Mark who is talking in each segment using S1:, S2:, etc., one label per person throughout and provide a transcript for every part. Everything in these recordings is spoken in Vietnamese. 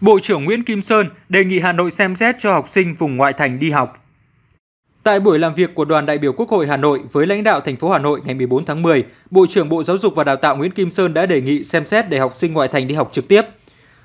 S1: Bộ trưởng Nguyễn Kim Sơn đề nghị Hà Nội xem xét cho học sinh vùng ngoại thành đi học. Tại buổi làm việc của đoàn đại biểu Quốc hội Hà Nội với lãnh đạo thành phố Hà Nội ngày 14 tháng 10, Bộ trưởng Bộ Giáo dục và Đào tạo Nguyễn Kim Sơn đã đề nghị xem xét để học sinh ngoại thành đi học trực tiếp.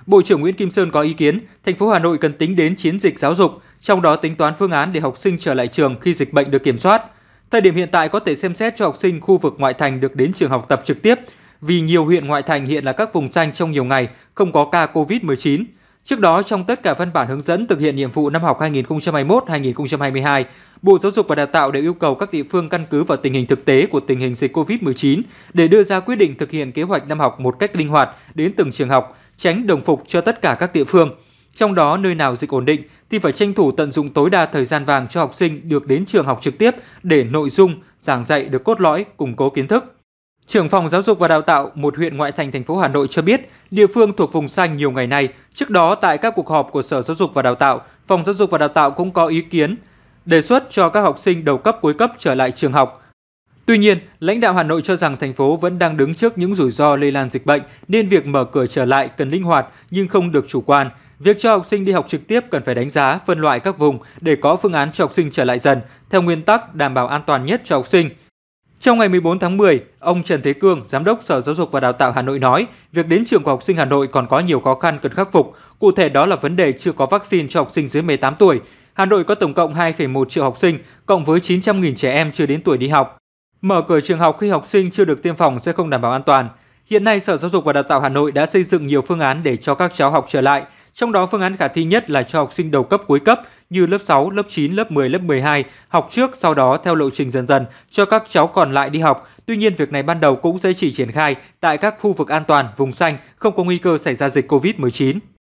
S1: Bộ trưởng Nguyễn Kim Sơn có ý kiến, thành phố Hà Nội cần tính đến chiến dịch giáo dục, trong đó tính toán phương án để học sinh trở lại trường khi dịch bệnh được kiểm soát. Thời điểm hiện tại có thể xem xét cho học sinh khu vực ngoại thành được đến trường học tập trực tiếp, vì nhiều huyện ngoại thành hiện là các vùng xanh trong nhiều ngày không có ca COVID-19. Trước đó, trong tất cả văn bản hướng dẫn thực hiện nhiệm vụ năm học 2021-2022, Bộ Giáo dục và Đào tạo đều yêu cầu các địa phương căn cứ vào tình hình thực tế của tình hình dịch COVID-19 để đưa ra quyết định thực hiện kế hoạch năm học một cách linh hoạt đến từng trường học, tránh đồng phục cho tất cả các địa phương. Trong đó, nơi nào dịch ổn định thì phải tranh thủ tận dụng tối đa thời gian vàng cho học sinh được đến trường học trực tiếp để nội dung, giảng dạy được cốt lõi, củng cố kiến thức. Trưởng phòng Giáo dục và Đào tạo một huyện ngoại thành thành phố Hà Nội cho biết, địa phương thuộc vùng xanh nhiều ngày nay Trước đó, tại các cuộc họp của Sở Giáo dục và Đào tạo, Phòng Giáo dục và Đào tạo cũng có ý kiến đề xuất cho các học sinh đầu cấp cuối cấp trở lại trường học. Tuy nhiên, lãnh đạo Hà Nội cho rằng thành phố vẫn đang đứng trước những rủi ro lây lan dịch bệnh nên việc mở cửa trở lại cần linh hoạt nhưng không được chủ quan. Việc cho học sinh đi học trực tiếp cần phải đánh giá, phân loại các vùng để có phương án cho học sinh trở lại dần theo nguyên tắc đảm bảo an toàn nhất cho học sinh – trong ngày 14 tháng 10, ông Trần Thế Cương, Giám đốc Sở Giáo dục và Đào tạo Hà Nội nói, việc đến trường của học sinh Hà Nội còn có nhiều khó khăn cần khắc phục, cụ thể đó là vấn đề chưa có vaccine cho học sinh dưới 18 tuổi. Hà Nội có tổng cộng 2,1 triệu học sinh, cộng với 900.000 trẻ em chưa đến tuổi đi học. Mở cửa trường học khi học sinh chưa được tiêm phòng sẽ không đảm bảo an toàn. Hiện nay, Sở Giáo dục và Đào tạo Hà Nội đã xây dựng nhiều phương án để cho các cháu học trở lại, trong đó phương án khả thi nhất là cho học sinh đầu cấp cuối cấp như lớp 6, lớp 9, lớp 10, lớp 12 học trước sau đó theo lộ trình dần dần cho các cháu còn lại đi học. Tuy nhiên việc này ban đầu cũng sẽ chỉ triển khai tại các khu vực an toàn, vùng xanh, không có nguy cơ xảy ra dịch COVID-19.